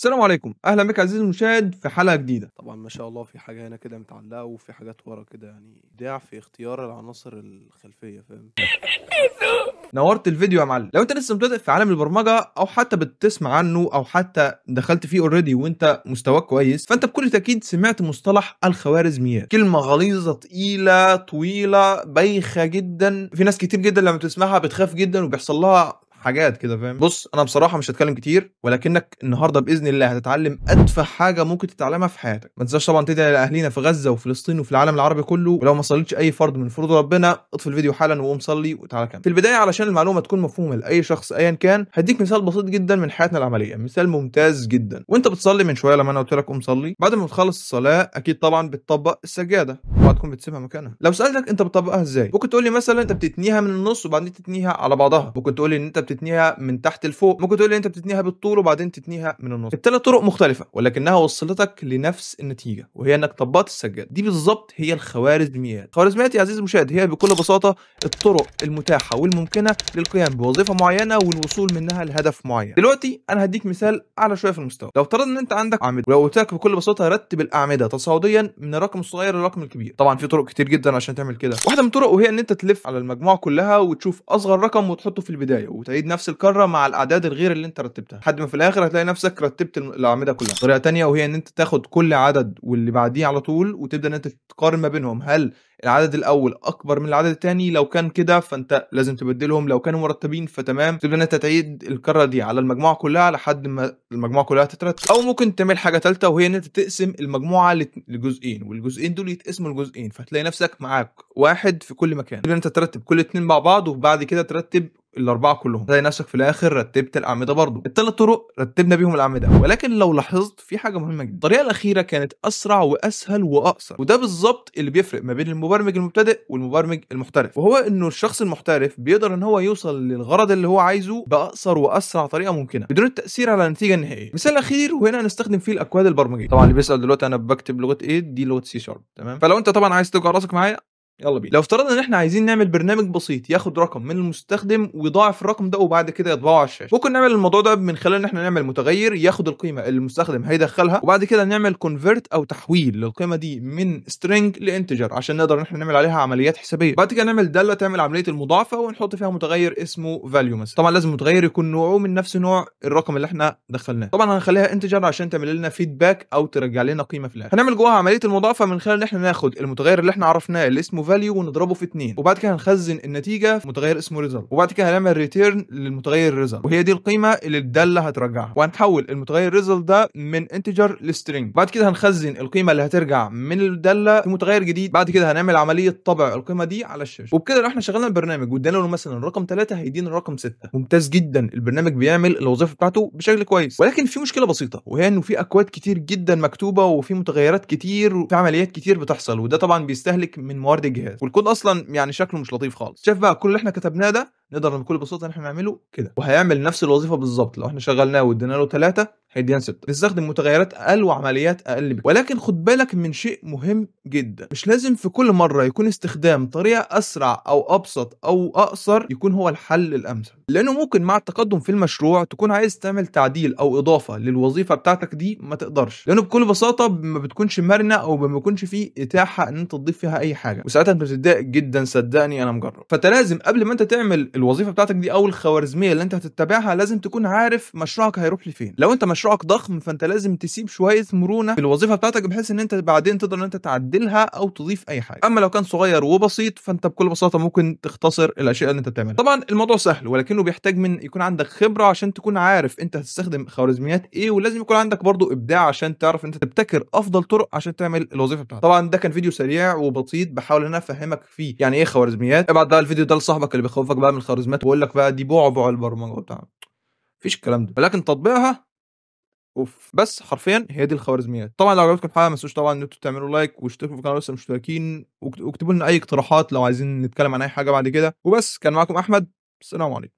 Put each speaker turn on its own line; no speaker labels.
السلام عليكم اهلا بك عزيزي المشاهد في حلقه جديده طبعا ما شاء الله في حاجه هنا كده متعلقه وفي حاجات ورا كده يعني ابداع في اختيار العناصر الخلفيه فاهم نورت الفيديو يا معلم لو انت لسه مبتدئ في عالم البرمجه او حتى بتسمع عنه او حتى دخلت فيه اوريدي وانت مستواك كويس فانت بكل تاكيد سمعت مصطلح الخوارزميات كلمه غليظه تقيله طويله بايخه جدا في ناس كتير جدا لما بتسمعها بتخاف جدا وبيحصل لها حاجات كده فاهم بص انا بصراحه مش هتكلم كتير ولكنك النهارده باذن الله هتتعلم ادفع حاجه ممكن تتعلمها في حياتك ما تنساش طبعا تدعي لاهلينا في غزه وفلسطين وفي العالم العربي كله ولو ما صليتش اي فرض من فروض ربنا اطفي الفيديو حالا وقوم صلي وتعالى كمل في البدايه علشان المعلومه تكون مفهومه لاي شخص ايا كان هديك مثال بسيط جدا من حياتنا العمليه مثال ممتاز جدا وانت بتصلي من شويه لما انا قلت لك قوم صلي بعد ما بتخلص الصلاه اكيد طبعا بتطبق السجاده وبعد كده بتسيبها مكانها لو سالتك انت بتطبقها ازاي ممكن تقول لي مثلا انت بتتنيها من النص وبعدين تتنيها على بعضها ممكن تقول لي ان انت تتنيها من تحت لفوق ممكن تقول لي انت بتتنيها بالطول وبعدين تتنيها من النص الثلاث طرق مختلفه ولكنها وصلتك لنفس النتيجه وهي انك طبقت السجاده دي بالظبط هي الخوارزميات الخوارزميات يا عزيزي المشاهد هي بكل بساطه الطرق المتاحه والممكنه للقيام بوظيفه معينه والوصول منها لهدف معين دلوقتي انا هديك مثال اعلى شويه في المستوى لو افترضنا ان انت عندك اعمده ولو قلت لك بكل بساطه رتب الاعمده تصاعديا من الرقم الصغير للرقم الكبير طبعا في طرق كتير جدا عشان تعمل كده واحده من الطرق وهي ان انت تلف على المجموعه كلها وتشوف اصغر رقم وتحطه في البدايه وتعيد تعيد نفس الكره مع الاعداد الغير اللي انت رتبتها لحد ما في الاخر هتلاقي نفسك رتبت الاعمده كلها طريقه تانية وهي ان انت تاخد كل عدد واللي بعديه على طول وتبدا ان انت تقارن ما بينهم هل العدد الاول اكبر من العدد الثاني لو كان كده فانت لازم تبدلهم لو كانوا مرتبين فتمام تبدا ان انت تعيد الكره دي على المجموعه كلها لحد ما المجموعه كلها تترتب او ممكن تعمل حاجه ثالثه وهي ان انت تقسم المجموعه لجزئين والجزئين دول يتقسموا لجزئين فتلاقي نفسك معاك واحد في كل مكان تبدا انت ترتب كل اثنين مع بعض وبعد كده ترتب الاربعه كلهم زي نفسك في الاخر رتبت الاعمده برضو الثلاث طرق رتبنا بيهم الاعمده ولكن لو لاحظت في حاجه مهمه جدا الطريقه الاخيره كانت اسرع واسهل واقصر وده بالظبط اللي بيفرق ما بين المبرمج المبتدئ والمبرمج المحترف وهو انه الشخص المحترف بيقدر ان هو يوصل للغرض اللي هو عايزه باقصر واسرع طريقه ممكنه بدون التاثير على النتيجه النهائيه مثال اخير وهنا هنستخدم فيه الاكواد البرمجيه طبعا اللي بيسال دلوقتي انا بكتب لغه ايه دي لغه سي شارب تمام فلو انت طبعا عايز توجع راسك معايا يلا بينا لو افترضنا ان احنا عايزين نعمل برنامج بسيط ياخد رقم من المستخدم ويضاعف الرقم ده وبعد كده يطبعه على الشاشه ممكن نعمل الموضوع ده من خلال ان احنا نعمل متغير ياخد القيمه اللي المستخدم هيدخلها وبعد كده نعمل كونفرت او تحويل للقيمه دي من سترينج لانتجر عشان نقدر ان احنا نعمل عليها عمليات حسابيه بعد كده نعمل داله تعمل عمليه المضاعفه ونحط فيها متغير اسمه فاليو مثلا طبعا لازم المتغير يكون نوعه من نفس نوع الرقم اللي احنا دخلناه طبعا هنخليها انتجر عشان تعمل لنا فيدباك او ترجع لنا قيمه في الاخر هنعمل جواها عمليه المضاعفه من خلال ان احنا ناخد المتغير اللي احنا عرفناه اللي اسمه فاليو ونضربه في 2 وبعد كده هنخزن النتيجه في متغير اسمه ريزلت وبعد كده هنعمل ريتيرن للمتغير ريزلت وهي دي القيمه اللي الداله هترجعها وهنحول المتغير ريزلت ده من انتجر لسترنج بعد كده هنخزن القيمه اللي هترجع من الداله في متغير جديد بعد كده هنعمل عمليه طبع القيمه دي على الشاشه وبكده احنا شغلنا البرنامج وادانا له مثلا رقم 3 هيدينا رقم 6 ممتاز جدا البرنامج بيعمل الوظيفه بتاعته بشكل كويس ولكن في مشكله بسيطه وهي انه في اكواد كتير جدا مكتوبه وفي متغيرات كتير وفي عمليات كتير بتحصل وده طبعا بيستهلك من موارد الجهاز والكود اصلا يعني شكله مش لطيف خالص شايف بقى كل اللي احنا كتبناه ده نقدر بكل بساطه ان احنا نعمله كده وهيعمل نفس الوظيفه بالظبط لو احنا شغلناه وادينا له ثلاثه هيديان سبتة بتستخدم متغيرات اقل وعمليات اقل بكتير. ولكن خد بالك من شيء مهم جدا مش لازم في كل مره يكون استخدام طريقه اسرع او ابسط او اقصر يكون هو الحل الامثل لانه ممكن مع التقدم في المشروع تكون عايز تعمل تعديل او اضافه للوظيفه بتاعتك دي ما تقدرش لانه بكل بساطه ما بتكونش مرنه او ما بيكونش فيه اتاحه ان انت تضيف فيها اي حاجه وساعتها انت بتتضايق جدا صدقني انا مجرب فانت لازم قبل ما انت تعمل الوظيفه بتاعتك دي او الخوارزميه اللي انت هتتبعها لازم تكون عارف مشروعك هيروح لفين لو انت مش مشروعك ضخم فانت لازم تسيب شويه مرونه في الوظيفه بتاعتك بحيث ان انت بعدين تقدر ان انت تعدلها او تضيف اي حاجه اما لو كان صغير وبسيط فانت بكل بساطه ممكن تختصر الاشياء اللي انت بتعملها طبعا الموضوع سهل ولكنه بيحتاج من يكون عندك خبره عشان تكون عارف انت هتستخدم خوارزميات ايه ولازم يكون عندك برضو ابداع عشان تعرف انت تبتكر افضل طرق عشان تعمل الوظيفه بتاعتك طبعا ده كان فيديو سريع وبسيط بحاول ان انا افهمك فيه يعني ايه خوارزميات ابعت بقى الفيديو ده لصاحبك اللي بيخوفك بقى من الخوارزميات ويقول لك بقى دي بوع البرمجه وبتاع مفيش الكلام ده ولكن تطبيقها اوف بس حرفيا هي دي الخوارزميات طبعا لو عجبتكم الحلقه ما تنسوش طبعا ان انتوا تعملوا لايك واشتركوا في القناه لسه مشتركين واكتبوا لنا اي اقتراحات لو عايزين نتكلم عن اي حاجه بعد كده وبس كان معاكم احمد السلام عليكم